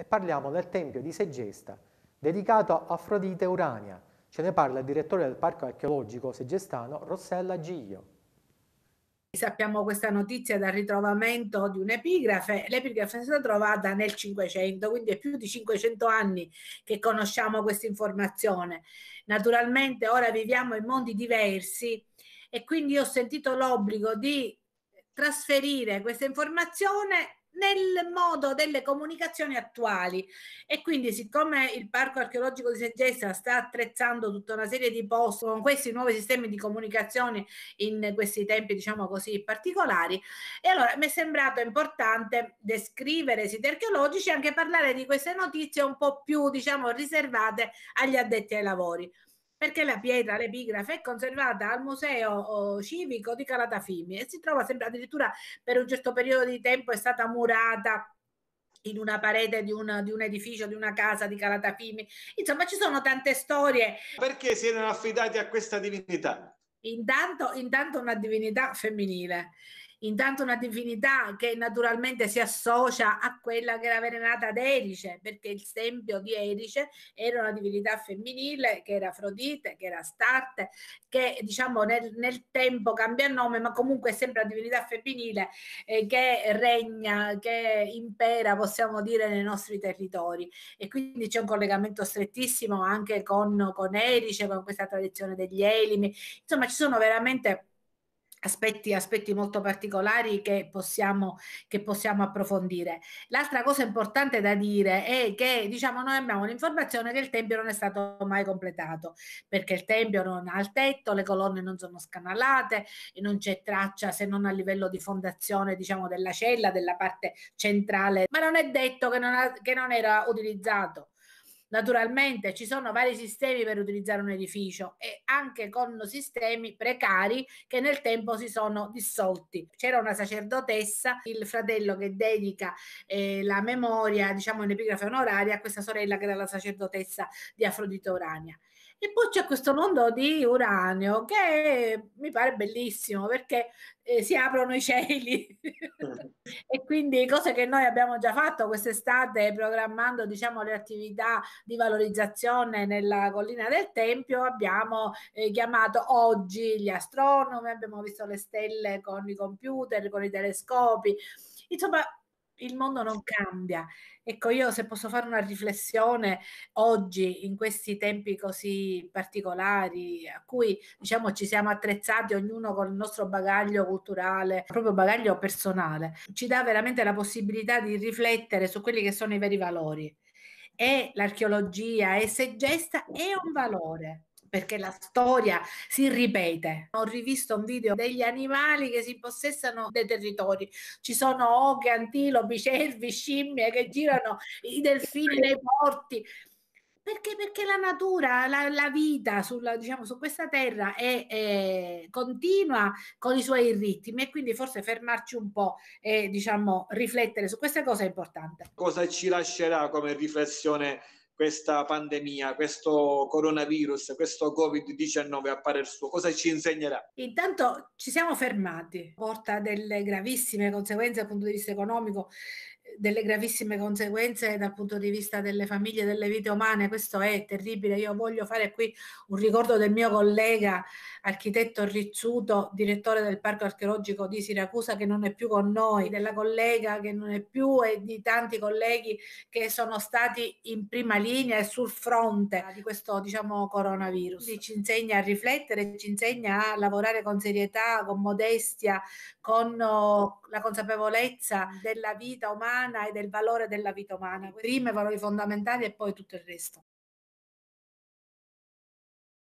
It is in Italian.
e parliamo del Tempio di Segesta, dedicato a Afrodite Urania. Ce ne parla il direttore del Parco Archeologico Segestano, Rossella Giglio. Sappiamo questa notizia dal ritrovamento di un'epigrafe. L'epigrafe è stata trovata nel 500, quindi è più di 500 anni che conosciamo questa informazione. Naturalmente ora viviamo in mondi diversi e quindi ho sentito l'obbligo di trasferire questa informazione nel modo delle comunicazioni attuali e quindi siccome il parco archeologico di Segesta sta attrezzando tutta una serie di posti con questi nuovi sistemi di comunicazione in questi tempi diciamo così particolari e allora mi è sembrato importante descrivere siti archeologici e anche parlare di queste notizie un po' più diciamo riservate agli addetti ai lavori perché la pietra, l'epigrafe, è conservata al Museo oh, Civico di Calatafimi e si trova sempre addirittura per un certo periodo di tempo è stata murata in una parete di un, di un, edificio, di una casa di Calatafimi. Insomma, ci sono tante storie. Perché si erano affidati a questa divinità? Intanto, intanto una divinità femminile Intanto una divinità che naturalmente si associa a quella che era venerata ad Erice, perché il tempio di Erice era una divinità femminile che era Afrodite, che era Astarte, che diciamo nel, nel tempo cambia nome, ma comunque è sempre una divinità femminile eh, che regna, che impera, possiamo dire, nei nostri territori. E quindi c'è un collegamento strettissimo anche con, con Erice, con questa tradizione degli Elimi. Insomma, ci sono veramente Aspetti, aspetti, molto particolari che possiamo, che possiamo approfondire. L'altra cosa importante da dire è che diciamo, noi abbiamo l'informazione che il tempio non è stato mai completato, perché il tempio non ha il tetto, le colonne non sono scanalate, non c'è traccia se non a livello di fondazione diciamo, della cella, della parte centrale, ma non è detto che non, ha, che non era utilizzato Naturalmente ci sono vari sistemi per utilizzare un edificio e anche con sistemi precari che nel tempo si sono dissolti. C'era una sacerdotessa, il fratello che dedica eh, la memoria, diciamo in epigrafe onoraria, a questa sorella che era la sacerdotessa di Afrodite Urania. E poi c'è questo mondo di uranio che mi pare bellissimo perché eh, si aprono i cieli e quindi cose che noi abbiamo già fatto quest'estate programmando diciamo le attività di valorizzazione nella collina del Tempio abbiamo eh, chiamato oggi gli astronomi, abbiamo visto le stelle con i computer, con i telescopi, insomma il mondo non cambia. Ecco, io se posso fare una riflessione oggi, in questi tempi così particolari, a cui diciamo ci siamo attrezzati ognuno con il nostro bagaglio culturale, proprio bagaglio personale, ci dà veramente la possibilità di riflettere su quelli che sono i veri valori. E l'archeologia e se gesta è un valore perché la storia si ripete. Ho rivisto un video degli animali che si possessano dei territori. Ci sono oche, antilopi, cervi, scimmie che girano, i delfini nei porti. Perché, perché la natura, la, la vita sulla, diciamo, su questa terra è, è, continua con i suoi ritmi e quindi forse fermarci un po' e diciamo, riflettere su queste cose è importante. Cosa ci lascerà come riflessione questa pandemia, questo coronavirus, questo Covid-19 a parer suo, cosa ci insegnerà? Intanto ci siamo fermati, porta delle gravissime conseguenze dal punto di vista economico delle gravissime conseguenze dal punto di vista delle famiglie, delle vite umane, questo è terribile. Io voglio fare qui un ricordo del mio collega, architetto Rizzuto, direttore del Parco Archeologico di Siracusa, che non è più con noi, della collega che non è più e di tanti colleghi che sono stati in prima linea e sul fronte ah, di questo diciamo, coronavirus. Quindi ci insegna a riflettere, ci insegna a lavorare con serietà, con modestia, con oh, la consapevolezza della vita umana e del valore della vita umana. Prima i valori fondamentali e poi tutto il resto.